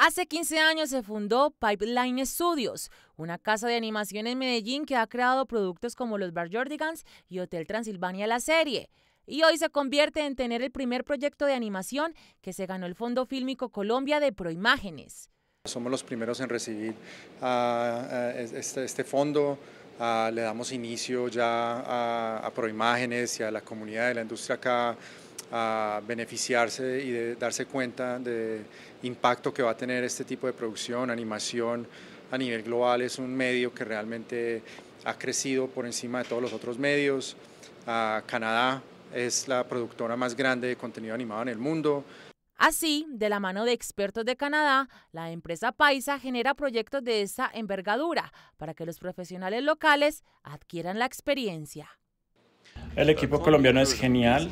Hace 15 años se fundó Pipeline Studios, una casa de animación en Medellín que ha creado productos como los Bar Jordigans y Hotel Transilvania la serie. Y hoy se convierte en tener el primer proyecto de animación que se ganó el Fondo Fílmico Colombia de Proimágenes. Somos los primeros en recibir este, este fondo, Ah, le damos inicio ya a, Proimágenes y a la comunidad de la industria acá a beneficiarse y de darse cuenta del impacto que va a tener este tipo de producción, animación a nivel global. Es un medio que realmente ha crecido por encima de todos los otros medios. Ah, Canadá es la productora más grande de contenido animado en el mundo. Así, de la mano de expertos de Canadá, la empresa Paisa genera proyectos de esa envergadura para que los profesionales locales adquieran la experiencia. El equipo colombiano es genial,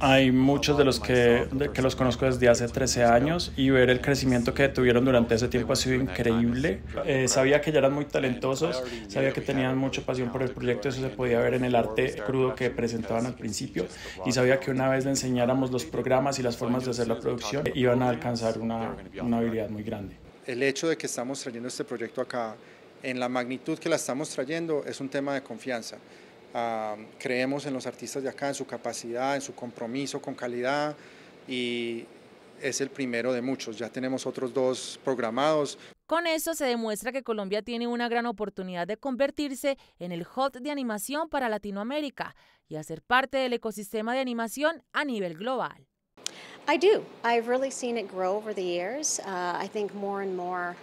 hay muchos de los que, que los conozco desde hace 13 años y ver el crecimiento que tuvieron durante ese tiempo ha sido increíble. Eh, sabía que ya eran muy talentosos, sabía que tenían mucha pasión por el proyecto, eso se podía ver en el arte crudo que presentaban al principio y sabía que una vez le enseñáramos los programas y las formas de hacer la producción iban a alcanzar una, una habilidad muy grande. El hecho de que estamos trayendo este proyecto acá en la magnitud que la estamos trayendo es un tema de confianza creemos en los artistas de acá, en su capacidad, en su compromiso con calidad y es el primero de muchos. Ya tenemos otros dos programados. Con eso se demuestra que Colombia tiene una gran oportunidad de convertirse en el hot de animación para Latinoamérica y hacer parte del ecosistema de animación a nivel global. I do. I've really seen it grow over the years. Uh, I think more and more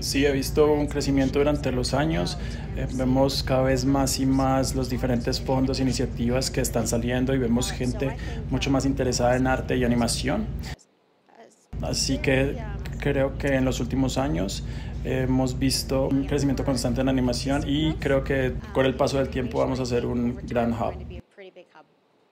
Sí, he visto un crecimiento durante los años. Eh, vemos cada vez más y más los diferentes fondos, iniciativas que están saliendo y vemos gente mucho más interesada en arte y animación. Así que creo que en los últimos años hemos visto un crecimiento constante en animación y creo que con el paso del tiempo vamos a ser un gran hub.